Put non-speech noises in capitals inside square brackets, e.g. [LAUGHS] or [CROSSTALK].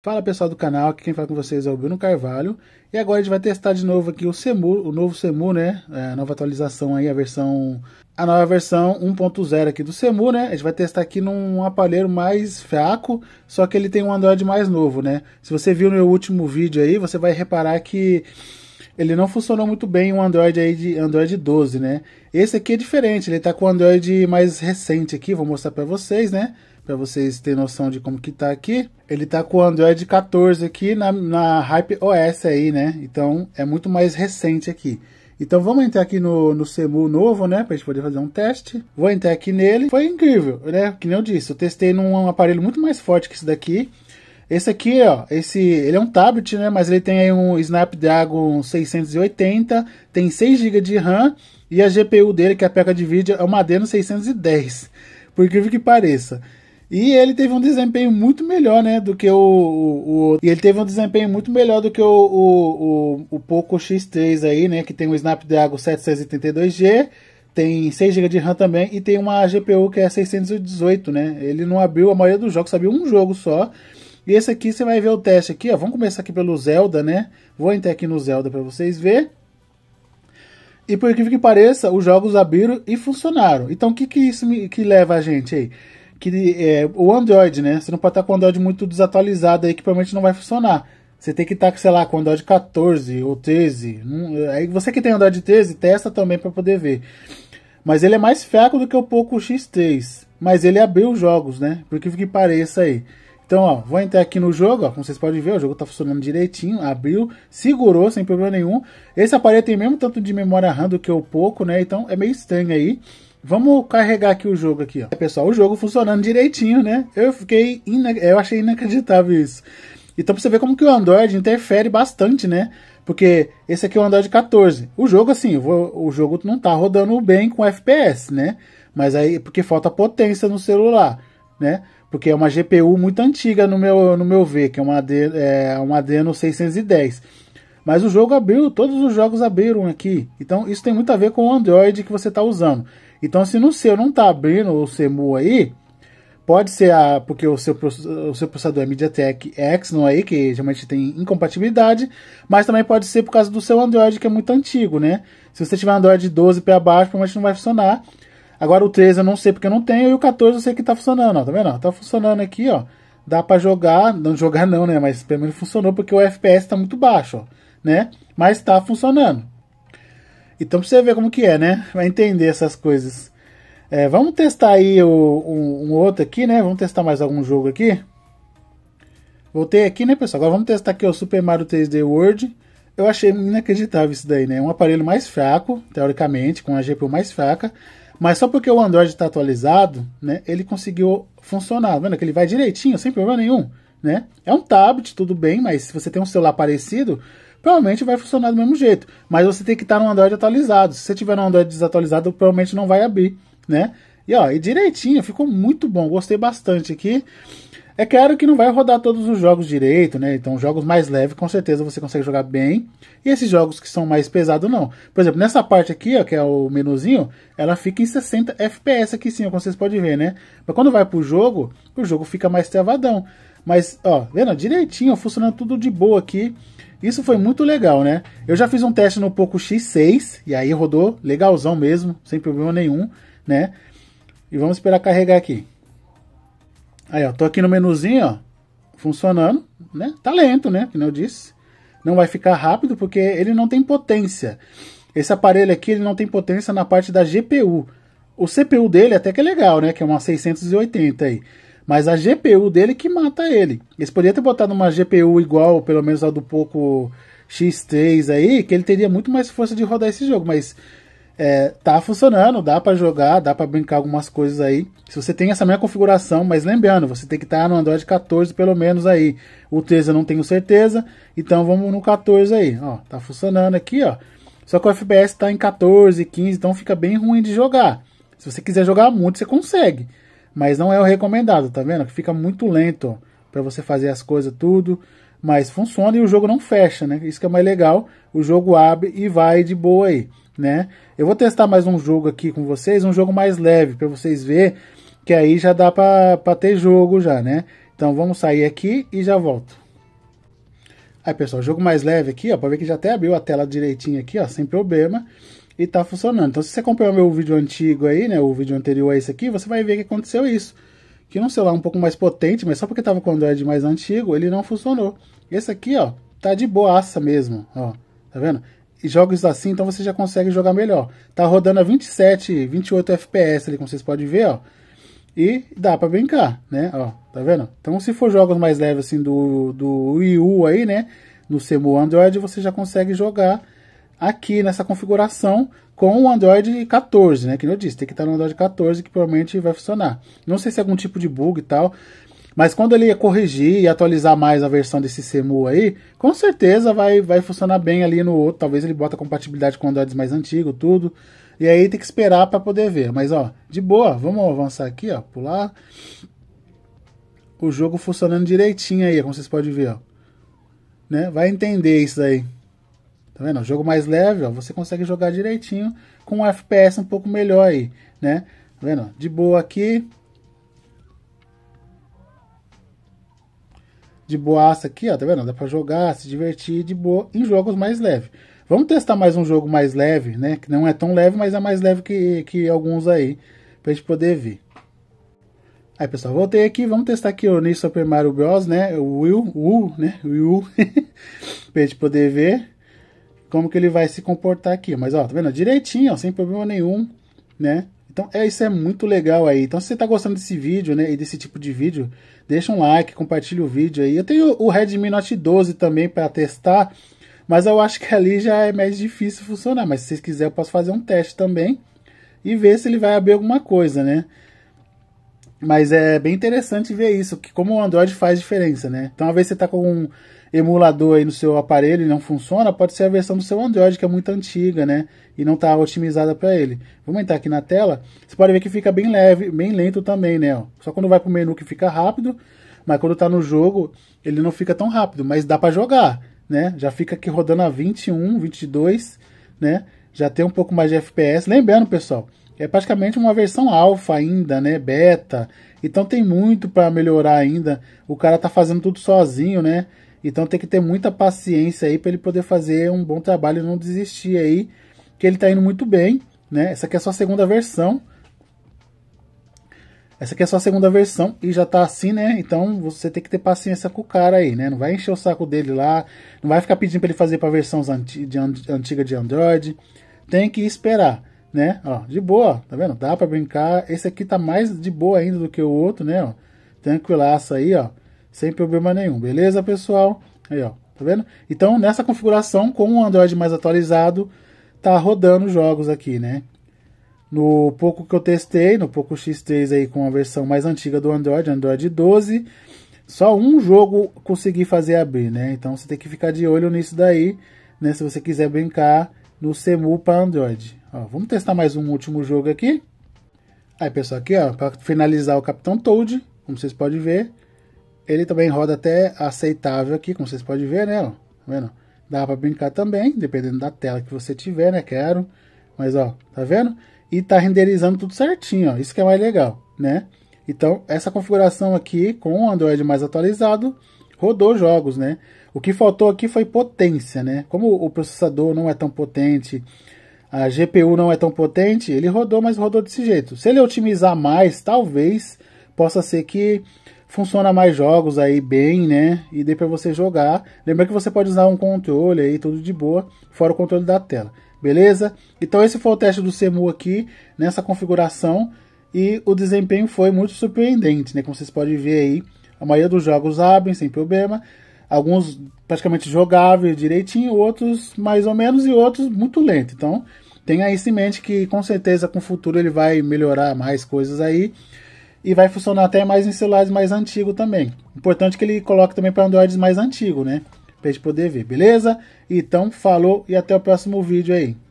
Fala pessoal do canal, aqui quem fala com vocês é o Bruno Carvalho E agora a gente vai testar de novo aqui o CEMU, o novo Semur, né? É, a nova atualização aí, a versão... A nova versão 1.0 aqui do CEMU, né? A gente vai testar aqui num aparelho mais fraco Só que ele tem um Android mais novo, né? Se você viu no meu último vídeo aí, você vai reparar que... Ele não funcionou muito bem o Android aí de Android 12, né? Esse aqui é diferente, ele tá com o Android mais recente aqui, vou mostrar pra vocês, né? para vocês terem noção de como que tá aqui. Ele tá com o Android 14 aqui na, na Hype OS aí, né? Então é muito mais recente aqui. Então vamos entrar aqui no, no CEMU novo, né? Pra gente poder fazer um teste. Vou entrar aqui nele. Foi incrível, né? Que nem eu disse, eu testei num aparelho muito mais forte que esse daqui. Esse aqui, ó, esse, ele é um tablet, né? Mas ele tem aí um Snapdragon 680, tem 6 GB de RAM e a GPU dele, que é a placa de vídeo, é uma Adreno 610 por incrível que pareça. E ele teve um desempenho muito melhor, né? Do que o. o, o ele teve um desempenho muito melhor do que o, o, o, o Poco X3 aí, né? Que tem o um Snapdragon 782G, tem 6 GB de RAM também e tem uma GPU que é 618, né? Ele não abriu a maioria dos jogos, sabia um jogo só. E esse aqui você vai ver o teste aqui, ó. Vamos começar aqui pelo Zelda, né? Vou entrar aqui no Zelda para vocês verem. E por incrível que pareça, os jogos abriram e funcionaram. Então o que, que isso me, que leva a gente aí? que é, o Android, né? Você não pode estar com o Android muito desatualizado aí que provavelmente não vai funcionar. Você tem que estar, sei lá, com Android 14 ou 13. aí você que tem Android 13, testa também para poder ver. Mas ele é mais fraco do que o Poco X3. Mas ele abriu os jogos, né? Por que que pareça aí. Então, ó, vou entrar aqui no jogo, ó, como vocês podem ver, o jogo tá funcionando direitinho, abriu, segurou sem problema nenhum. Esse aparelho tem mesmo tanto de memória RAM do que o Poco, né? Então é meio estranho aí. Vamos carregar aqui o jogo aqui, ó. É, pessoal, o jogo funcionando direitinho, né? Eu fiquei... Ina... Eu achei inacreditável isso. Então pra você ver como que o Android interfere bastante, né? Porque esse aqui é o Android 14. O jogo, assim, o jogo não tá rodando bem com FPS, né? Mas aí, porque falta potência no celular, né? Porque é uma GPU muito antiga no meu, no meu ver, que é uma, AD, é uma Adreno 610. Mas o jogo abriu, todos os jogos abriram aqui. Então isso tem muito a ver com o Android que você está usando. Então, se no seu não está abrindo o CMU aí, pode ser a, porque o seu, o seu processador é MediaTek X, não é aí, que geralmente tem incompatibilidade, mas também pode ser por causa do seu Android, que é muito antigo, né? Se você tiver Android 12 para baixo, provavelmente não vai funcionar. Agora o 13 eu não sei porque eu não tenho, e o 14 eu sei que está funcionando, ó, tá vendo? tá funcionando aqui, ó. Dá para jogar, não jogar não, né? Mas pelo menos funcionou porque o FPS está muito baixo, ó, né? Mas está funcionando. Então pra você ver como que é, né? Vai entender essas coisas. É, vamos testar aí o, um, um, outro aqui, né? Vamos testar mais algum jogo aqui. Voltei aqui, né, pessoal? Agora vamos testar aqui o Super Mario 3D World. Eu achei inacreditável isso daí, né? Um aparelho mais fraco, teoricamente, com a GPU mais fraca. Mas só porque o Android está atualizado, né? Ele conseguiu funcionar. Vendo que ele vai direitinho, sem problema nenhum, né? É um tablet, tudo bem, mas se você tem um celular parecido, provavelmente vai funcionar do mesmo jeito. Mas você tem que estar no Android atualizado. Se você tiver no Android desatualizado, provavelmente não vai abrir, né? E ó, e direitinho, ficou muito bom, gostei bastante aqui. É claro que não vai rodar todos os jogos direito, né? Então, jogos mais leves, com certeza você consegue jogar bem. E esses jogos que são mais pesados, não. Por exemplo, nessa parte aqui, ó, que é o menuzinho, ela fica em 60 FPS aqui sim, como vocês podem ver, né? Mas quando vai pro jogo, o jogo fica mais travadão. Mas, ó, vendo? Direitinho, funcionando tudo de boa aqui. Isso foi muito legal, né? Eu já fiz um teste no Poco X6 e aí rodou legalzão mesmo, sem problema nenhum, né? E vamos esperar carregar aqui. Aí, ó, tô aqui no menuzinho, ó, funcionando, né? Tá lento, né? Que eu disse. Não vai ficar rápido porque ele não tem potência. Esse aparelho aqui, ele não tem potência na parte da GPU. O CPU dele até que é legal, né? Que é uma 680 aí mas a GPU dele que mata ele. Eles poderiam ter botado uma GPU igual, pelo menos a do pouco X3 aí, que ele teria muito mais força de rodar esse jogo, mas é, tá funcionando, dá para jogar, dá para brincar algumas coisas aí. Se você tem essa mesma configuração, mas lembrando, você tem que estar tá no Android 14 pelo menos aí. O 13 eu não tenho certeza, então vamos no 14 aí, ó, tá funcionando aqui, ó. Só que o FPS tá em 14, 15, então fica bem ruim de jogar. Se você quiser jogar muito, você consegue. Mas não é o recomendado, tá vendo? Que fica muito lento para você fazer as coisas tudo. Mas funciona e o jogo não fecha, né? Isso que é mais legal. O jogo abre e vai de boa aí, né? Eu vou testar mais um jogo aqui com vocês, um jogo mais leve para vocês ver que aí já dá para ter jogo já, né? Então vamos sair aqui e já volto. Aí pessoal, jogo mais leve aqui, ó, para ver que já até abriu a tela direitinho aqui, ó, sem problema e tá funcionando. Então, se você acompanhou meu vídeo antigo aí, né, o vídeo anterior a esse aqui, você vai ver que aconteceu isso. Que um celular um pouco mais potente, mas só porque tava com o Android mais antigo, ele não funcionou. Esse aqui, ó, tá de boaça mesmo, ó, tá vendo? E jogos assim, então você já consegue jogar melhor. Tá rodando a 27, 28 FPS ali, como vocês podem ver, ó. E dá pra brincar, né, ó, tá vendo? Então, se for jogos mais leves assim do, do Wii U aí, né, no seu Android, você já consegue jogar aqui nessa configuração com o Android 14, né? Que eu disse, tem que estar no Android 14 que provavelmente vai funcionar. Não sei se é algum tipo de bug e tal, mas quando ele corrigir e atualizar mais a versão desse CMU aí, com certeza vai, vai funcionar bem ali no outro. Talvez ele bota compatibilidade com Androids mais antigo, tudo. E aí tem que esperar para poder ver. Mas ó, de boa, vamos avançar aqui, ó, pular. O jogo funcionando direitinho aí, como vocês podem ver, ó. Né? Vai entender isso aí. Tá vendo? É jogo mais leve, ó, você consegue jogar direitinho com um FPS um pouco melhor aí, né? Tá vendo? De boa aqui. De boaça aqui, ó, tá vendo? Dá pra jogar, se divertir de boa em jogos mais leves. Vamos testar mais um jogo mais leve, né? Que não é tão leve, mas é mais leve que, que alguns aí, pra gente poder ver. Aí pessoal, voltei aqui, vamos testar aqui o New Super Mario Bros, né? O Will, o Will, né? O Will, [LAUGHS] pra gente poder ver como que ele vai se comportar aqui. Mas, ó, tá vendo? Direitinho, ó, sem problema nenhum, né? Então, é, isso é muito legal aí. Então, se você tá gostando desse vídeo, né, e desse tipo de vídeo, deixa um like, compartilha o vídeo aí. Eu tenho o Redmi Note 12 também para testar, mas eu acho que ali já é mais difícil funcionar. Mas se vocês quiserem, eu posso fazer um teste também e ver se ele vai abrir alguma coisa, né? Mas é bem interessante ver isso, que como o Android faz diferença, né? Então, a vez você está com um emulador aí no seu aparelho e não funciona, pode ser a versão do seu Android, que é muito antiga, né? E não está otimizada para ele. Vamos entrar aqui na tela. Você pode ver que fica bem leve, bem lento também, né? Só quando vai para o menu que fica rápido, mas quando está no jogo, ele não fica tão rápido, mas dá para jogar, né? Já fica aqui rodando a 21, 22, né? Já tem um pouco mais de FPS. Lembrando, pessoal, é praticamente uma versão alfa ainda, né? Beta. Então tem muito para melhorar ainda. O cara tá fazendo tudo sozinho, né? Então tem que ter muita paciência aí para ele poder fazer um bom trabalho e não desistir aí, que ele tá indo muito bem, né? Essa aqui é só a segunda versão. Essa aqui é só a segunda versão e já tá assim, né? Então você tem que ter paciência com o cara aí, né? Não vai encher o saco dele lá, não vai ficar pedindo para ele fazer para versões anti de, antiga de Android. Tem que esperar né? Ó, de boa, tá vendo? Dá para brincar. Esse aqui tá mais de boa ainda do que o outro, né? Ó, tranquilaço aí, ó. Sem problema nenhum, beleza, pessoal? Aí, ó, tá vendo? Então, nessa configuração, com o Android mais atualizado, tá rodando jogos aqui, né? No pouco que eu testei, no Poco X3 aí com a versão mais antiga do Android, Android 12, só um jogo consegui fazer abrir, né? Então você tem que ficar de olho nisso daí, né? Se você quiser brincar no CEMU para Android. Ó, vamos testar mais um último jogo aqui. Aí, pessoal, aqui, ó, para finalizar o Capitão Toad, como vocês podem ver, ele também roda até aceitável aqui, como vocês podem ver, né? Ó, tá vendo? Dá para brincar também, dependendo da tela que você tiver, né? Quero. Mas, ó, tá vendo? E tá renderizando tudo certinho, ó. Isso que é mais legal, né? Então, essa configuração aqui, com o Android mais atualizado, rodou jogos, né? O que faltou aqui foi potência, né? Como o processador não é tão potente, a GPU não é tão potente, ele rodou, mas rodou desse jeito. Se ele otimizar mais, talvez possa ser que funciona mais jogos aí bem, né? E dê para você jogar. Lembra que você pode usar um controle aí, tudo de boa, fora o controle da tela. Beleza? Então esse foi o teste do CEMU aqui, nessa configuração. E o desempenho foi muito surpreendente, né? Como vocês podem ver aí, a maioria dos jogos abrem sem problema alguns praticamente jogáveis direitinho, outros mais ou menos e outros muito lento. Então, tenha isso em mente que com certeza com o futuro ele vai melhorar mais coisas aí e vai funcionar até mais em celulares mais antigos também. Importante que ele coloque também para Androids mais antigo, né? Pra gente poder ver, beleza? Então, falou e até o próximo vídeo aí.